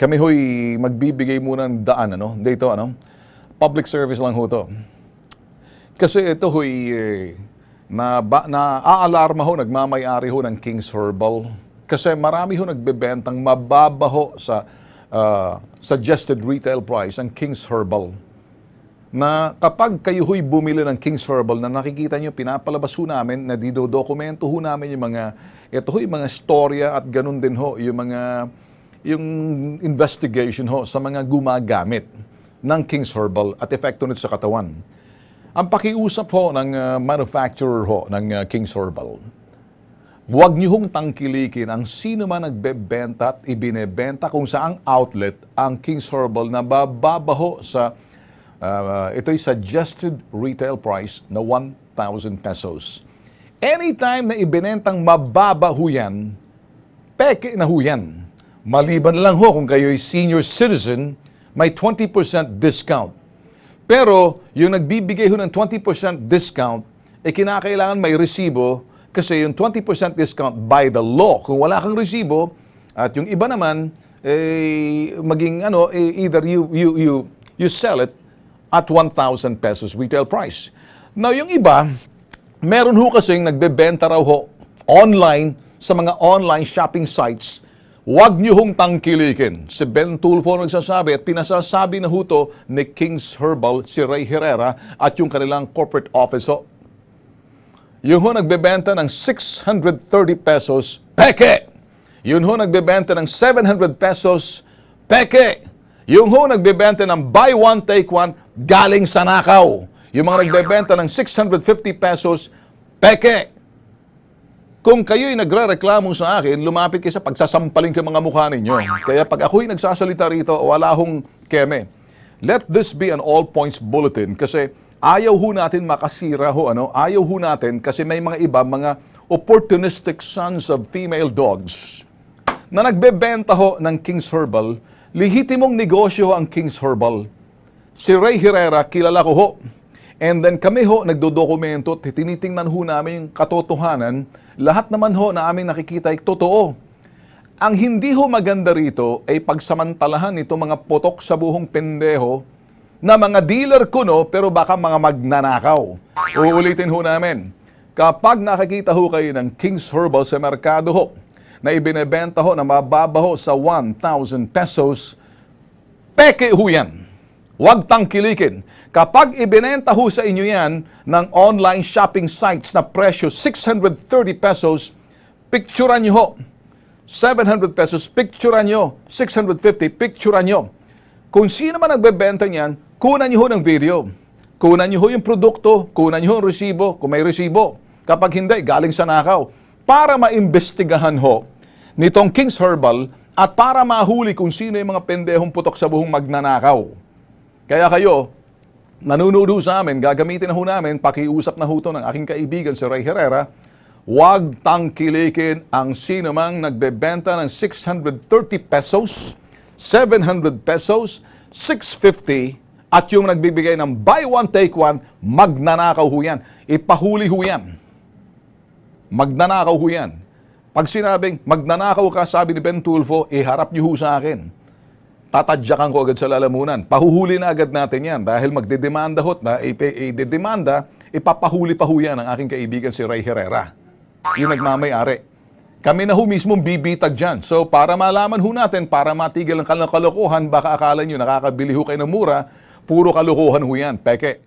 Kami ho'y magbibigay muna ng daan, ano? Dito, ano? Public service lang ho to. Kasi ito ho'y eh, na, ba, na aalarma ho, nagmamay-ari ho ng King's Herbal. Kasi marami ho nagbebentang mababaho sa uh, suggested retail price ang King's Herbal. Na kapag kayo ho'y bumili ng King's Herbal na nakikita nyo, pinapalabas ho namin, nadidodokumento ho namin yung mga, ito ho'y mga storya at ganun din ho, yung mga yung investigation ho sa mga gumagamit ng King's Herbal at epekto nito sa katawan. Ang pakiusap ho ng uh, manufacturer ho ng uh, King's Herbal, huwag niyo hong tangkilikin ang sino man nagbebenta at ibinebenta kung saang outlet ang King's Herbal na bababaho sa uh, ito'y suggested retail price na 1,000 pesos. Anytime na ibinentang mababa ho yan, peke na ho yan. Maliban lang ho kung kayo'y senior citizen, may 20% discount. Pero yung nagbibigay ho ng 20% discount, eh kinakailangan may resibo kasi yung 20% discount by the law. Kung wala kang resibo, at yung iba naman, eh, maging ano, eh, either you, you, you, you sell it at 1,000 pesos retail price. Now, yung iba, meron ho kasing nagbebenta raw ho online sa mga online shopping sites Huwag niyo hong tangkilikin. Si Ben Tulfo nagsasabi at pinasasabi na huto ni Kings Herbal si Ray Herrera at yung kanilang corporate office ho. ho nagbebenta ng 630 pesos, peke! Yun ho nagbebenta ng 700 pesos, peke! Yung ho nagbebenta ng buy one, take one, galing sa nakaw. Yung mga nagbebenta ng 650 pesos, peke! Kung kayo'y nagre-reklamo sa akin, lumapit kayo sa pagsasampalin ko mga mukha ninyo. Kaya pag ako'y nagsasalita rito, wala hong keme. Let this be an all points bulletin kasi ayaw ho natin makasira ho ano, ayaw ho natin kasi may mga iba mga opportunistic sons of female dogs na nagbebenta ho ng King's Herbal. Lihitimong negosyo ang King's Herbal. Si Ray Herrera, kilala ko ho. And then kami ho, nagdodokumento at tinitingnan ho namin yung katotohanan. Lahat naman ho na aming nakikita ay totoo. Ang hindi ho maganda rito ay pagsamantalahan nito mga potok sa buhong pendeho na mga dealer kuno pero baka mga magnanakaw. Uulitin ho namin. Kapag nakikita ho kayo ng King's Herbal sa merkado ho, na ibinebenta ho na mababa ho sa 1,000 pesos, peke ho yan. Huwag tangkilikin. Kapag ibinenta ho sa inyo yan ng online shopping sites na presyo 630 pesos, picturean nyo ho. 700 pesos, picturean nyo. 650, picturean nyo. Kung sino man nagbebenta niyan, kunan nyo ho ng video. Kunan nyo ho yung produkto, kunan nyo ho yung resibo, kung may resibo. Kapag hindi, galing sa nakaw. Para maimbestigahan ho nitong King's Herbal at para mahuli kung sino yung mga pendehong putok sa buhong magnanakaw. Kaya kayo, nanunood sa amin, gagamitin na ho namin, pakiusap na ho ito ng aking kaibigan si Ray Herrera, huwag tangkilikin ang sino mang nagbebenta ng 630 pesos, 700 pesos, 650 at yung nagbibigay ng buy one, take one, magnanakaw ho yan. Ipahuli ho yan. Magnanakaw ho yan. Pag sinabing magnanakaw ka, sabi ni Ben Tulfo, iharap niyo ho sa akin tatadyakan ko agad sa lalamunan. Pahuhuli na agad natin yan dahil magdedemanda hot na idedemanda, ipapahuli pa ho yan ang aking kaibigan si Ray Herrera. Yung nagmamayari. Kami na ho mismong bibitag dyan. So para malaman ho natin, para matigil ang kalokohan, baka akala nyo nakakabili ho kayo ng mura, puro kalokohan ho yan. Peke.